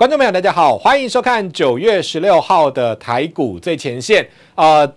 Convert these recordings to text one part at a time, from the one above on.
观众朋友，大家好，欢迎收看九月十六号的台股最前线。呃。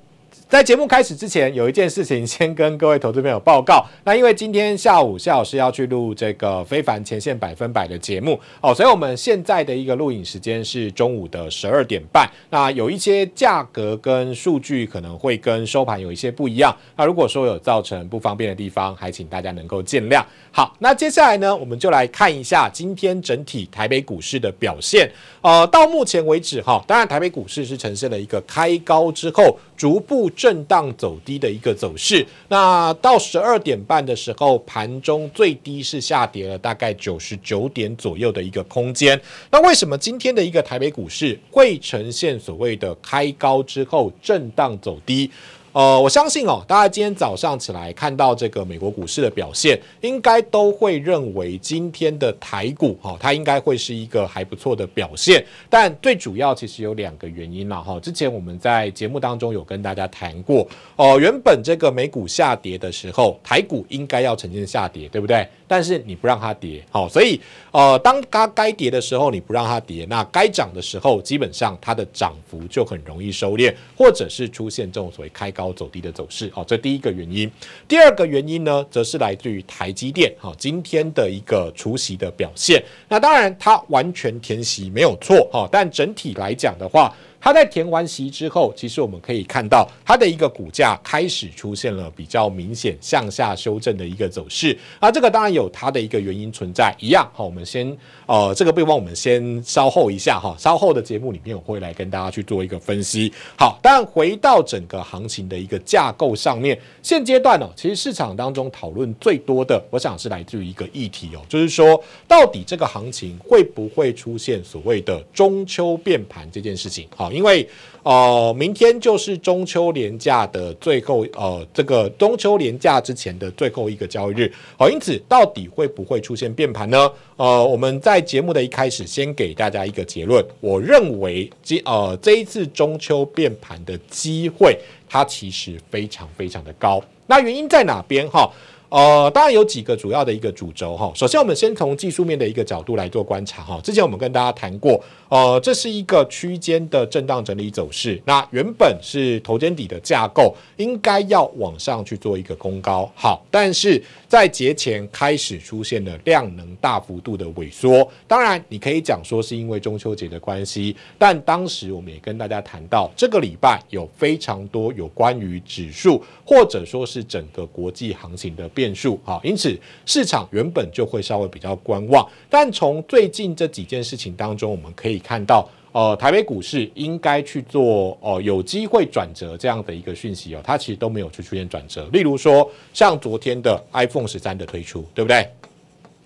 在节目开始之前，有一件事情先跟各位投资朋友报告。那因为今天下午谢老师要去录这个《非凡前线百分百》的节目哦，所以我们现在的一个录影时间是中午的十二点半。那有一些价格跟数据可能会跟收盘有一些不一样。那如果说有造成不方便的地方，还请大家能够见谅。好，那接下来呢，我们就来看一下今天整体台北股市的表现。呃，到目前为止哈，当然台北股市是呈现了一个开高之后逐步。震荡走低的一个走势。那到十二点半的时候，盘中最低是下跌了大概九十九点左右的一个空间。那为什么今天的一个台北股市会呈现所谓的开高之后震荡走低？呃，我相信哦，大家今天早上起来看到这个美国股市的表现，应该都会认为今天的台股哈，它应该会是一个还不错的表现。但最主要其实有两个原因了哈，之前我们在节目当中有跟大家谈过哦，原本这个美股下跌的时候，台股应该要呈现下跌，对不对？但是你不让它跌，好，所以呃，当它该跌的时候你不让它跌，那该涨的时候基本上它的涨幅就很容易收敛，或者是出现这种所谓开高走低的走势，好，这第一个原因。第二个原因呢，则是来自于台积电，好，今天的一个出夕的表现。那当然它完全填息没有错，哈，但整体来讲的话。它在填完席之后，其实我们可以看到它的一个股价开始出现了比较明显向下修正的一个走势啊，这个当然有它的一个原因存在。一样好，我们先呃，这个备忘我们先稍后一下哈，稍后的节目里面我会来跟大家去做一个分析。好，但回到整个行情的一个架构上面，现阶段呢，其实市场当中讨论最多的，我想是来自于一个议题哦，就是说到底这个行情会不会出现所谓的中秋变盘这件事情好。因为，呃，明天就是中秋连假的最后，呃，这个中秋连假之前的最后一个交易日，好，因此到底会不会出现变盘呢？呃，我们在节目的一开始先给大家一个结论，我认为今呃这一次中秋变盘的机会，它其实非常非常的高。那原因在哪边哈？呃，当然有几个主要的一个主轴哈。首先，我们先从技术面的一个角度来做观察哈。之前我们跟大家谈过，呃，这是一个区间的震荡整理走势。那原本是头肩底的架构，应该要往上去做一个攻高好，但是在节前开始出现了量能大幅度的萎缩。当然，你可以讲说是因为中秋节的关系，但当时我们也跟大家谈到，这个礼拜有非常多有关于指数或者说是整个国际行情的变。变数啊，因此市场原本就会稍微比较观望。但从最近这几件事情当中，我们可以看到，呃，台北股市应该去做哦，有机会转折这样的一个讯息哦，它其实都没有去出现转折。例如说，像昨天的 iPhone 十三的推出，对不对？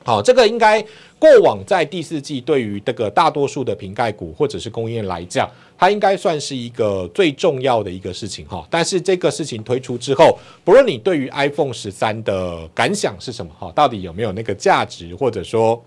好，这个应该过往在第四季对于这个大多数的瓶盖股或者是供应链来讲，它应该算是一个最重要的一个事情哈。但是这个事情推出之后，不论你对于 iPhone 十三的感想是什么哈，到底有没有那个价值，或者说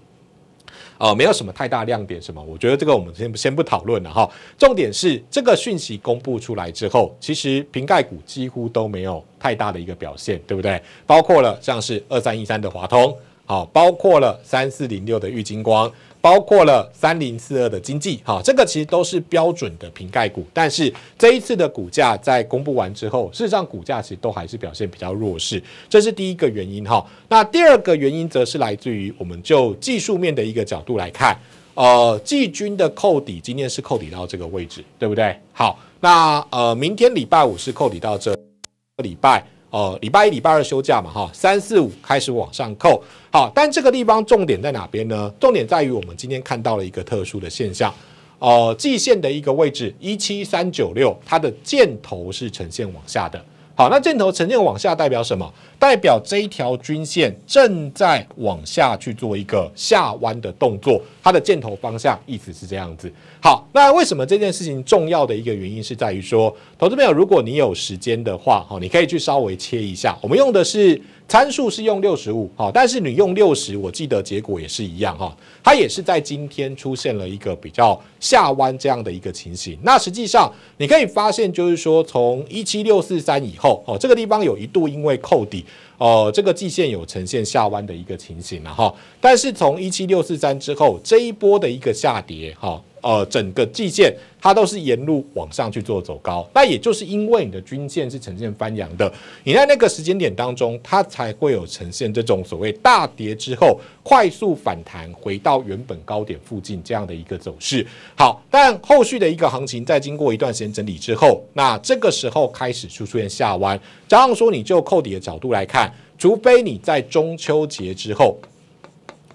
呃没有什么太大亮点什么，我觉得这个我们先先不讨论了哈。重点是这个讯息公布出来之后，其实瓶盖股几乎都没有太大的一个表现，对不对？包括了像是二三一三的华通。好，包括了三四零六的玉金光，包括了三零四二的经济，哈，这个其实都是标准的瓶盖股。但是这一次的股价在公布完之后，事实上股价其实都还是表现比较弱势，这是第一个原因，哈。那第二个原因则是来自于我们就技术面的一个角度来看，呃，季军的扣底今天是扣底到这个位置，对不对？好，那呃，明天礼拜五是扣底到这礼拜。呃，礼拜一、礼拜二休假嘛，哈，三四五开始往上扣。好，但这个地方重点在哪边呢？重点在于我们今天看到了一个特殊的现象，呃，季线的一个位置一七三九六，它的箭头是呈现往下的。好，那箭头呈现往下代表什么？代表这一条均线正在往下去做一个下弯的动作，它的箭头方向一直是这样子。好，那为什么这件事情重要的一个原因是在于说，投资朋友，如果你有时间的话，好，你可以去稍微切一下，我们用的是。参数是用六十五哈，但是你用六十，我记得结果也是一样哈。它也是在今天出现了一个比较下弯这样的一个情形。那实际上你可以发现，就是说从一七六四三以后哦，这个地方有一度因为扣底哦，这个季线有呈现下弯的一个情形了哈。但是从一七六四三之后，这一波的一个下跌哈。呃，整个季线它都是沿路往上去做走高，那也就是因为你的均线是呈现翻扬的，你在那个时间点当中，它才会有呈现这种所谓大跌之后快速反弹回到原本高点附近这样的一个走势。好，但后续的一个行情在经过一段时间整理之后，那这个时候开始出现下弯。加上说你就扣底的角度来看，除非你在中秋节之后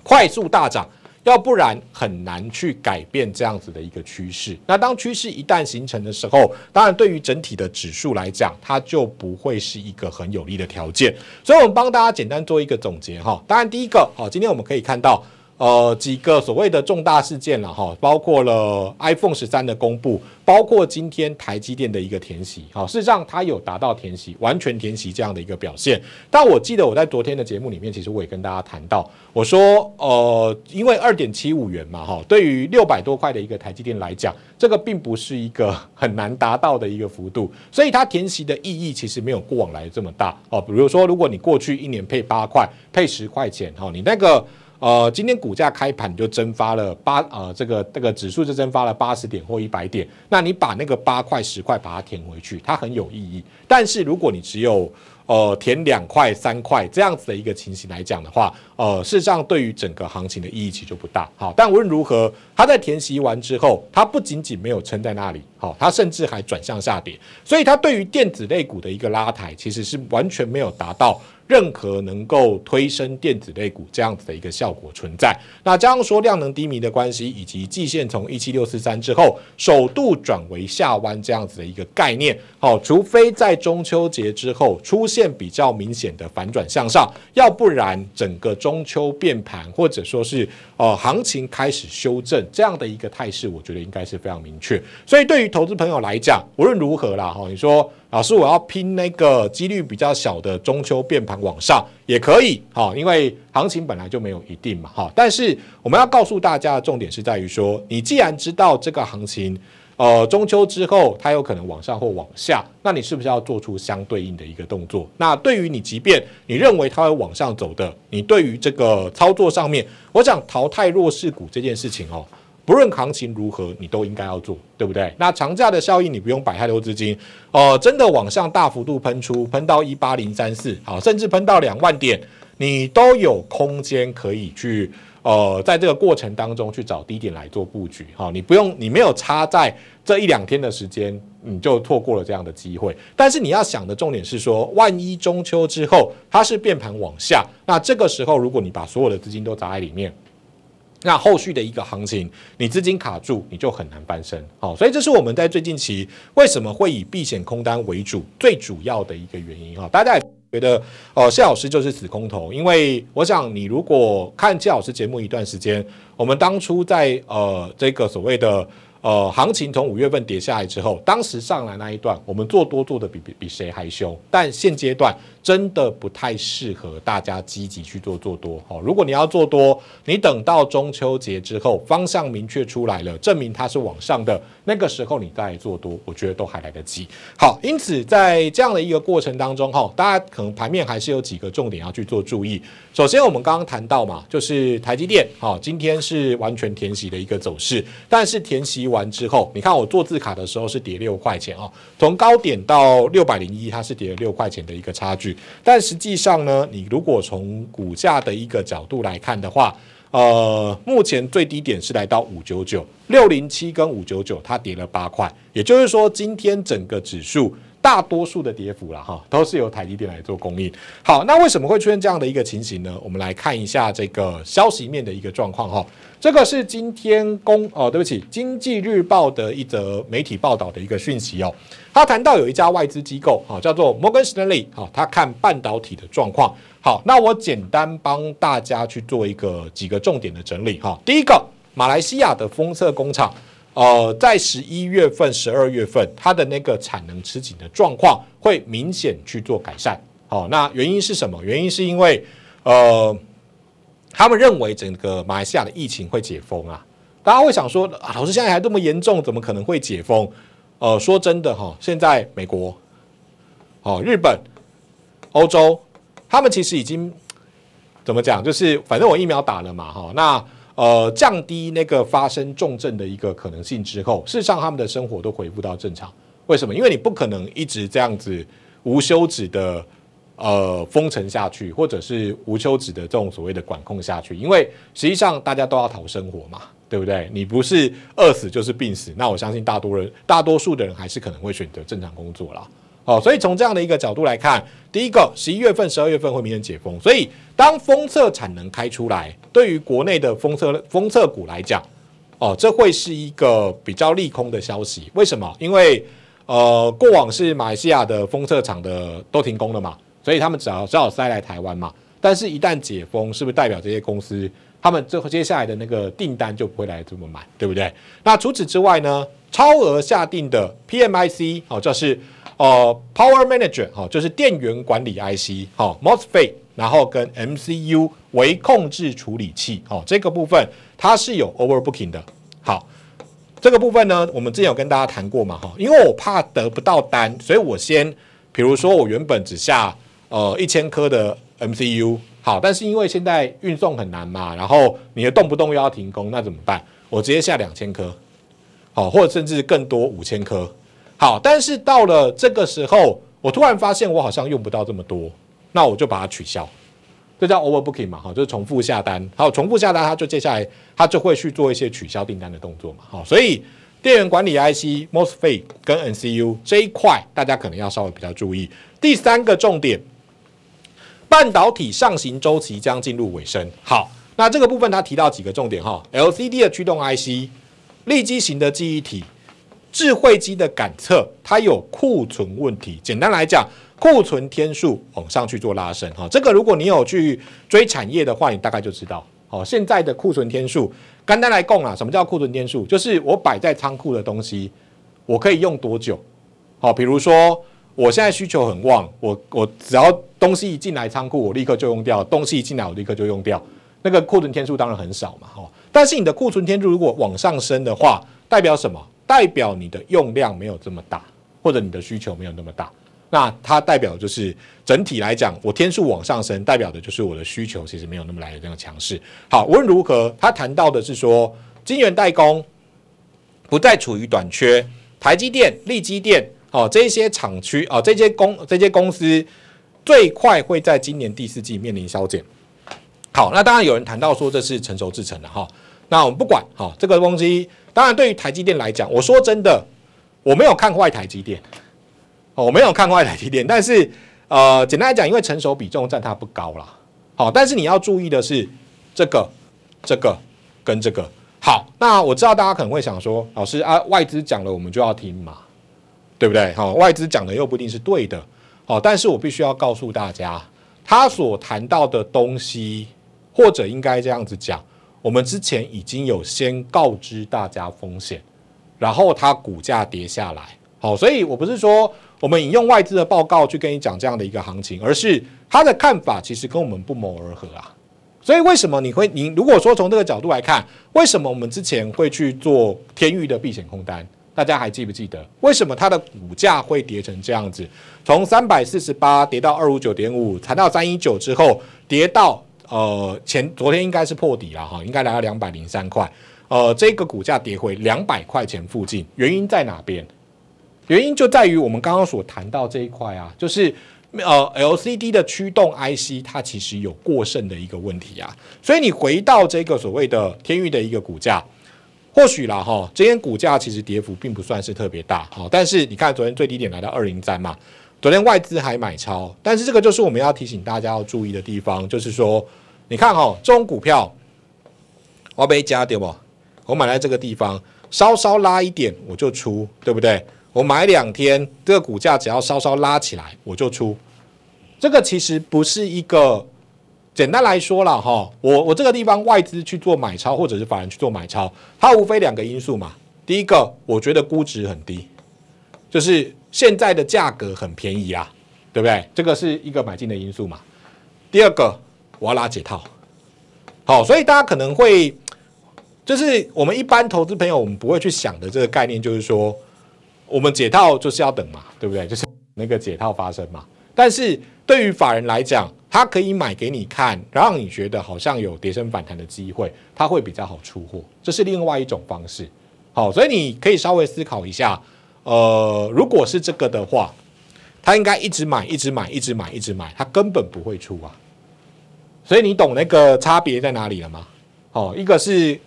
快速大涨。要不然很难去改变这样子的一个趋势。那当趋势一旦形成的时候，当然对于整体的指数来讲，它就不会是一个很有利的条件。所以，我们帮大家简单做一个总结哈。当然，第一个，好，今天我们可以看到。呃，几个所谓的重大事件了哈，包括了 iPhone 十三的公布，包括今天台积电的一个填息，哈，事实上它有达到填息完全填息这样的一个表现。但我记得我在昨天的节目里面，其实我也跟大家谈到，我说，呃，因为二点七五元嘛，哈，对于六百多块的一个台积电来讲，这个并不是一个很难达到的一个幅度，所以它填息的意义其实没有过往来这么大。哦，比如说，如果你过去一年配八块、配十块钱，哈，你那个。呃，今天股价开盘就蒸发了八，呃，这个这个指数就蒸发了八十点或一百点。那你把那个八块十块把它填回去，它很有意义。但是如果你只有呃填两块三块这样子的一个情形来讲的话，呃，事实上对于整个行情的意义其实就不大。好，但无论如何，它在填息完之后，它不仅仅没有撑在那里，好，它甚至还转向下跌。所以它对于电子类股的一个拉抬，其实是完全没有达到。任何能够推升电子类股这样子的一个效果存在。那加上说量能低迷的关系，以及季线从一七六四三之后首度转为下弯这样子的一个概念，好，除非在中秋节之后出现比较明显的反转向上，要不然整个中秋变盘或者说是呃行情开始修正这样的一个态势，我觉得应该是非常明确。所以对于投资朋友来讲，无论如何啦，哈，你说。老师，我要拼那个几率比较小的中秋变盘往上也可以，哈，因为行情本来就没有一定嘛，哈。但是我们要告诉大家的重点是在于说，你既然知道这个行情，呃，中秋之后它有可能往上或往下，那你是不是要做出相对应的一个动作？那对于你，即便你认为它会往上走的，你对于这个操作上面，我想淘汰弱势股这件事情哦。不论行情如何，你都应该要做，对不对？那长假的效应，你不用摆太多资金，哦，真的往上大幅度喷出，喷到一八零三四，好，甚至喷到两万点，你都有空间可以去，呃，在这个过程当中去找低点来做布局，好，你不用，你没有差在这一两天的时间，你就错过了这样的机会。但是你要想的重点是说，万一中秋之后它是变盘往下，那这个时候如果你把所有的资金都砸在里面。那后续的一个行情，你资金卡住，你就很难翻身，好，所以这是我们在最近期为什么会以避险空单为主，最主要的一个原因哈。大家也觉得，呃，谢老师就是死空头，因为我想你如果看谢老师节目一段时间，我们当初在呃这个所谓的。呃，行情从五月份跌下来之后，当时上来那一段，我们做多做的比比比谁还凶。但现阶段真的不太适合大家积极去做做多。好，如果你要做多，你等到中秋节之后，方向明确出来了，证明它是往上的，那个时候你再做多，我觉得都还来得及。好，因此在这样的一个过程当中，哈，大家可能盘面还是有几个重点要去做注意。首先，我们刚刚谈到嘛，就是台积电，哈，今天是完全填息的一个走势，但是填息完。完之后，你看我做字卡的时候是跌六块钱啊，从高点到六百零一，它是跌了六块钱的一个差距。但实际上呢，你如果从股价的一个角度来看的话，呃，目前最低点是来到五九九六零七跟五九九，它跌了八块，也就是说今天整个指数。大多数的跌幅了哈，都是由台积电来做供应。好，那为什么会出现这样的一个情形呢？我们来看一下这个消息面的一个状况哈。这个是今天公哦，对不起，经济日报的一则媒体报道的一个讯息哦。他谈到有一家外资机构哈，叫做摩根士丹利哈，他看半导体的状况。好，那我简单帮大家去做一个几个重点的整理哈。第一个，马来西亚的封测工厂。呃，在十一月份、十二月份，它的那个产能吃紧的状况会明显去做改善。好，那原因是什么？原因是因为，呃，他们认为整个马来西亚的疫情会解封啊。大家会想说，老师现在还这么严重，怎么可能会解封？呃，说真的哈，现在美国、哦日本、欧洲，他们其实已经怎么讲？就是反正我疫苗打了嘛，哈那。呃，降低那个发生重症的一个可能性之后，事实上他们的生活都恢复到正常。为什么？因为你不可能一直这样子无休止的呃封城下去，或者是无休止的这种所谓的管控下去。因为实际上大家都要讨生活嘛，对不对？你不是饿死就是病死，那我相信大多人、大多数的人还是可能会选择正常工作了。哦，所以从这样的一个角度来看，第一个十一月份、十二月份会明显解封，所以当封测产能开出来，对于国内的封测封测股来讲，哦，这会是一个比较利空的消息。为什么？因为呃，过往是马来西亚的封测厂的都停工了嘛，所以他们只要只好塞来台湾嘛。但是，一旦解封，是不是代表这些公司他们这接下来的那个订单就不会来这么满，对不对？那除此之外呢，超额下定的 PMIC 哦，这是。呃，Power Manager 哈，就是电源管理 IC 好，Mosfet，然后跟 MCU 为控制处理器哦，这个部分它是有 Overbooking 的。好，这个部分呢，我们之前有跟大家谈过嘛哈，因为我怕得不到单，所以我先，比如说我原本只下呃一千颗的 MCU 好，但是因为现在运送很难嘛，然后你又动不动又要停工，那怎么办？我直接下两千颗，好，或者甚至更多五千颗。好，但是到了这个时候，我突然发现我好像用不到这么多，那我就把它取消，这叫 overbooking 嘛，哈，就是重复下单。好，重复下单，它就接下来它就会去做一些取消订单的动作嘛，好，所以电源管理 IC MOSFET 跟 NCU 这一块，大家可能要稍微比较注意。第三个重点，半导体上行周期将进入尾声。好，那这个部分它提到几个重点哈，LCD 的驱动 IC，立基型的记忆体。智慧机的感测，它有库存问题。简单来讲，库存天数往上去做拉升哈，这个如果你有去追产业的话，你大概就知道。好，现在的库存天数，简单来供啊，什么叫库存天数？就是我摆在仓库的东西，我可以用多久？好，比如说我现在需求很旺，我我只要东西一进来仓库，我立刻就用掉；东西一进来，我立刻就用掉。那个库存天数当然很少嘛，哈。但是你的库存天数如果往上升的话，代表什么？代表你的用量没有这么大，或者你的需求没有那么大，那它代表就是整体来讲，我天数往上升，代表的就是我的需求其实没有那么来的这样强势。好，无论如何，他谈到的是说，晶圆代工不再处于短缺，台积电、力积电，好这些厂区啊，这些公这些公司最快会在今年第四季面临消减。好，那当然有人谈到说这是成熟制成的哈，那我们不管哈这个东西。当然，对于台积电来讲，我说真的，我没有看坏台积电，我没有看坏台积电。但是，呃，简单来讲，因为成熟比重占它不高啦。好。但是你要注意的是，这个、这个跟这个。好，那我知道大家可能会想说，老师啊，外资讲了，我们就要听嘛，对不对？好，外资讲的又不一定是对的，好。但是我必须要告诉大家，他所谈到的东西，或者应该这样子讲。我们之前已经有先告知大家风险，然后它股价跌下来，好，所以我不是说我们引用外资的报告去跟你讲这样的一个行情，而是他的看法其实跟我们不谋而合啊。所以为什么你会，你如果说从这个角度来看，为什么我们之前会去做天域的避险空单？大家还记不记得为什么它的股价会跌成这样子？从三百四十八跌到二五九点五，谈到三一九之后跌到。呃，前昨天应该是破底了哈，应该来到两百零三块。呃，这个股价跌回两百块钱附近，原因在哪边？原因就在于我们刚刚所谈到这一块啊，就是呃 LCD 的驱动 IC 它其实有过剩的一个问题啊。所以你回到这个所谓的天域的一个股价，或许啦哈，今天股价其实跌幅并不算是特别大哈，但是你看昨天最低点来到二零三嘛。昨天外资还买超，但是这个就是我们要提醒大家要注意的地方，就是说，你看哈，这种股票，我被加点不？我买在这个地方，稍稍拉一点我就出，对不对？我买两天，这个股价只要稍稍拉起来我就出。这个其实不是一个简单来说了哈，我我这个地方外资去做买超，或者是法人去做买超，它无非两个因素嘛。第一个，我觉得估值很低，就是。现在的价格很便宜啊，对不对？这个是一个买进的因素嘛。第二个，我要拉解套，好，所以大家可能会，就是我们一般投资朋友，我们不会去想的这个概念，就是说我们解套就是要等嘛，对不对？就是那个解套发生嘛。但是对于法人来讲，他可以买给你看，让你觉得好像有跌升反弹的机会，他会比较好出货，这是另外一种方式。好，所以你可以稍微思考一下。呃，如果是这个的话，他应该一直买，一直买，一直买，一直买，他根本不会出啊。所以你懂那个差别在哪里了吗？哦，一个是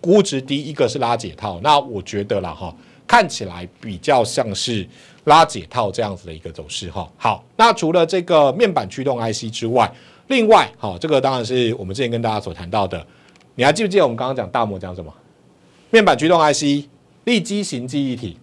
估值低，一个是拉解套。那我觉得啦，哈，看起来比较像是拉解套这样子的一个走势哈。好，那除了这个面板驱动 IC 之外，另外，哈，这个当然是我们之前跟大家所谈到的，你还记不记得我们刚刚讲大摩讲什么？面板驱动 IC、力基型记忆体。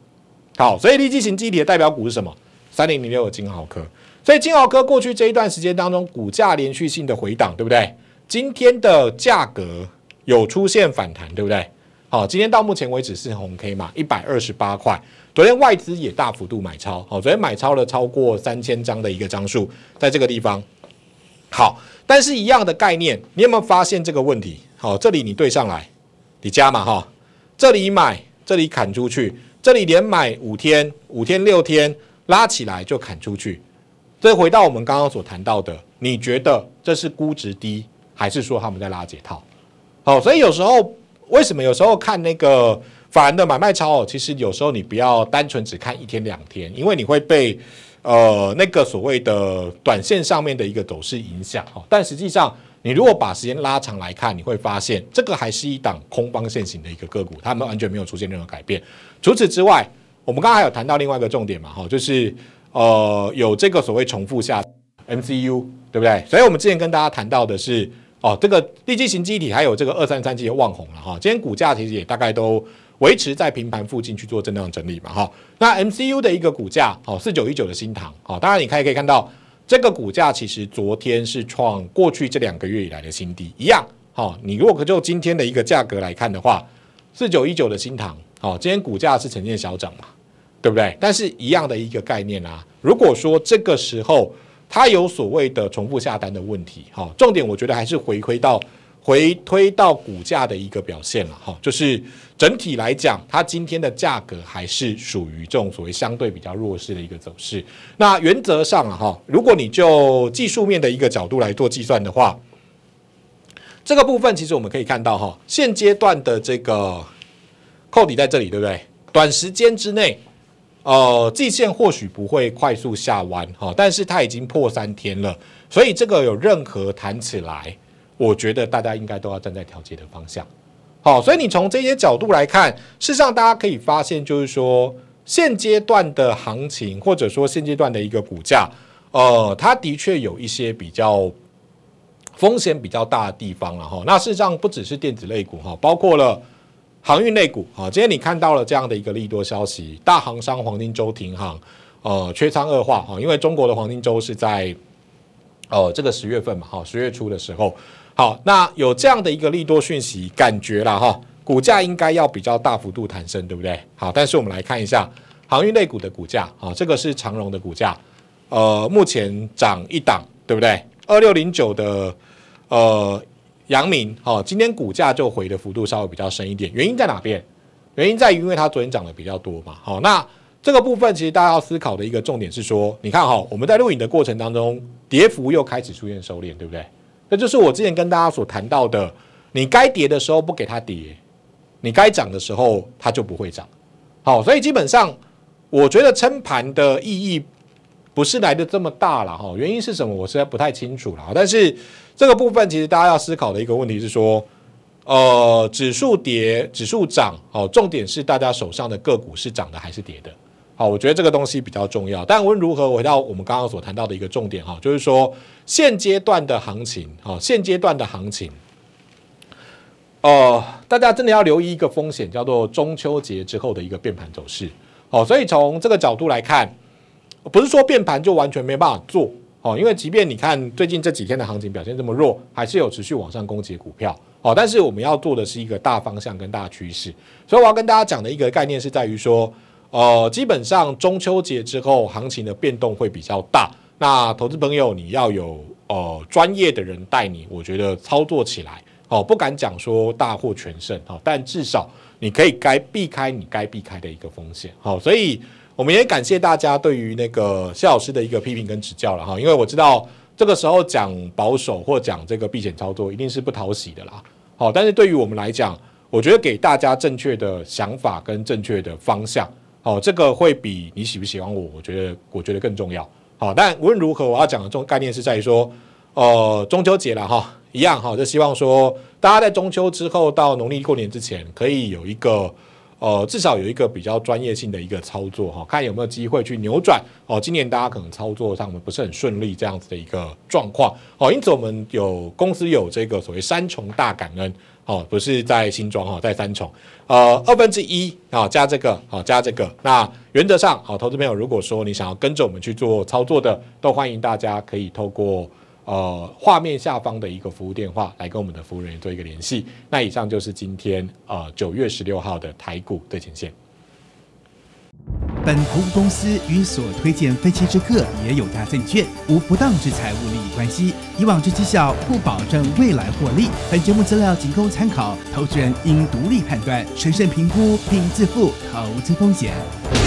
好，所以利基型机体的代表股是什么？三零零六金豪科。所以金豪科过去这一段时间当中，股价连续性的回档，对不对？今天的价格有出现反弹，对不对？好，今天到目前为止是红 K 嘛，一百二十八块。昨天外资也大幅度买超，好，昨天买超了超过三千张的一个张数，在这个地方。好，但是一样的概念，你有没有发现这个问题？好，这里你对上来，你加嘛哈？这里买，这里砍出去。这里连买五天、五天、六天拉起来就砍出去。这回到我们刚刚所谈到的，你觉得这是估值低，还是说他们在拉解套？好，所以有时候为什么有时候看那个法人的买卖操？其实有时候你不要单纯只看一天两天，因为你会被呃那个所谓的短线上面的一个走势影响。但实际上，你如果把时间拉长来看，你会发现这个还是一档空方现行的一个个股，他们完全没有出现任何改变。除此之外，我们刚才有谈到另外一个重点嘛，哈，就是呃有这个所谓重复下 MCU，对不对？所以，我们之前跟大家谈到的是哦，这个立基型机体还有这个二三三 G 望红了哈，今天股价其实也大概都维持在平盘附近去做震荡整理嘛，哈。那 MCU 的一个股价，好四九一九的新塘，好，当然你以可以看到这个股价其实昨天是创过去这两个月以来的新低，一样，好，你如果就今天的一个价格来看的话，四九一九的新塘。哦，今天股价是呈现小涨嘛，对不对？但是一样的一个概念啊。如果说这个时候它有所谓的重复下单的问题，哈，重点我觉得还是回归到回推到股价的一个表现了，哈，就是整体来讲，它今天的价格还是属于这种所谓相对比较弱势的一个走势。那原则上啊，哈，如果你就技术面的一个角度来做计算的话，这个部分其实我们可以看到，哈，现阶段的这个。扣底在这里，对不对？短时间之内，呃，季线或许不会快速下弯哈，但是它已经破三天了，所以这个有任何弹起来，我觉得大家应该都要站在调节的方向。好，所以你从这些角度来看，事实上大家可以发现，就是说现阶段的行情，或者说现阶段的一个股价，呃，它的确有一些比较风险比较大的地方了哈。那事实上不只是电子类股哈，包括了。航运类股啊，今天你看到了这样的一个利多消息，大行商黄金周停航，呃，缺仓恶化啊，因为中国的黄金周是在呃这个十月份嘛，哈，十月初的时候，好，那有这样的一个利多讯息，感觉了哈，股价应该要比较大幅度弹升，对不对？好，但是我们来看一下航运类股的股价，啊，这个是长荣的股价，呃，目前涨一档，对不对？二六零九的，呃。阳明，好，今天股价就回的幅度稍微比较深一点，原因在哪边？原因在于因为它昨天涨的比较多嘛，好，那这个部分其实大家要思考的一个重点是说，你看哈，我们在录影的过程当中，跌幅又开始出现收敛，对不对？那就是我之前跟大家所谈到的，你该跌的时候不给它跌，你该涨的时候它就不会涨，好，所以基本上我觉得撑盘的意义。不是来的这么大了哈，原因是什么？我实在不太清楚了。但是这个部分其实大家要思考的一个问题是说，呃，指数跌，指数涨，哦，重点是大家手上的个股是涨的还是跌的？好，我觉得这个东西比较重要。但无论如何回到我们刚刚所谈到的一个重点哈，就是说现阶段的行情，哈，现阶段的行情，呃，大家真的要留意一个风险，叫做中秋节之后的一个变盘走势。哦，所以从这个角度来看。不是说变盘就完全没办法做哦，因为即便你看最近这几天的行情表现这么弱，还是有持续往上攻击股票哦。但是我们要做的是一个大方向跟大趋势，所以我要跟大家讲的一个概念是在于说，呃，基本上中秋节之后行情的变动会比较大。那投资朋友你要有呃专业的人带你，我觉得操作起来哦，不敢讲说大获全胜哦，但至少你可以该避开你该避开的一个风险哦。所以。我们也感谢大家对于那个谢老师的一个批评跟指教了哈，因为我知道这个时候讲保守或讲这个避险操作一定是不讨喜的啦。好，但是对于我们来讲，我觉得给大家正确的想法跟正确的方向，好，这个会比你喜不喜欢我，我觉得我觉得更重要。好，但无论如何，我要讲的重概念是在于说，呃，中秋节了哈，一样哈，就希望说大家在中秋之后到农历过年之前，可以有一个。呃，至少有一个比较专业性的一个操作哈，看有没有机会去扭转哦。今年大家可能操作上面不是很顺利这样子的一个状况哦，因此我们有公司有这个所谓三重大感恩哦，不是在新庄哈，在三重呃二分之一啊加这个啊加这个，那原则上好，投资朋友如果说你想要跟着我们去做操作的，都欢迎大家可以透过。呃，画面下方的一个服务电话，来跟我们的服务人员做一个联系。那以上就是今天呃九月十六号的台股对前线。本服务公司与所推荐分期之客也有大证券无不当之财务利益关系，以往之绩效不保证未来获利。本节目资料仅供参考，投资人应独立判断、审慎评估并自负投资风险。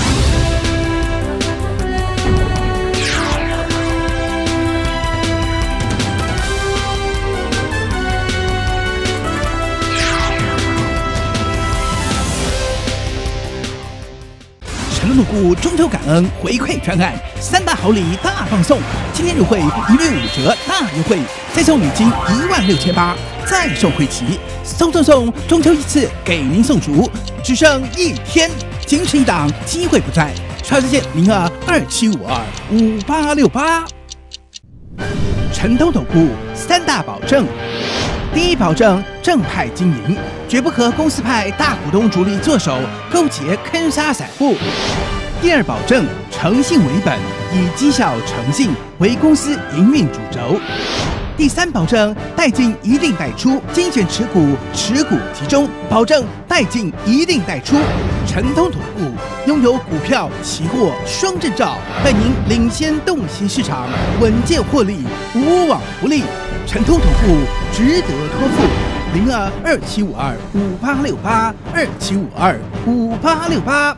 入股中秋感恩回馈专案三大好礼大放送，今天入会一律五折大优惠，再送礼金一万六千八，再送会旗，送送送，中秋一次给您送足，只剩一天，仅此一档，机会不再，超热线零二二七五二五八六八，成都总部三大保证。第一保证正派经营，绝不和公司派大股东主力做手勾结坑杀散户。第二保证诚信为本，以绩效诚信为公司营运主轴。第三保证代进一定代出，精选持股，持股集中，保证代进一定代出，畅通同步，拥有股票、期货双证照，为您领先洞悉市场，稳健获利，无往不利。全通服务值得托付，零二二七五二五八六八二七五二五八六八。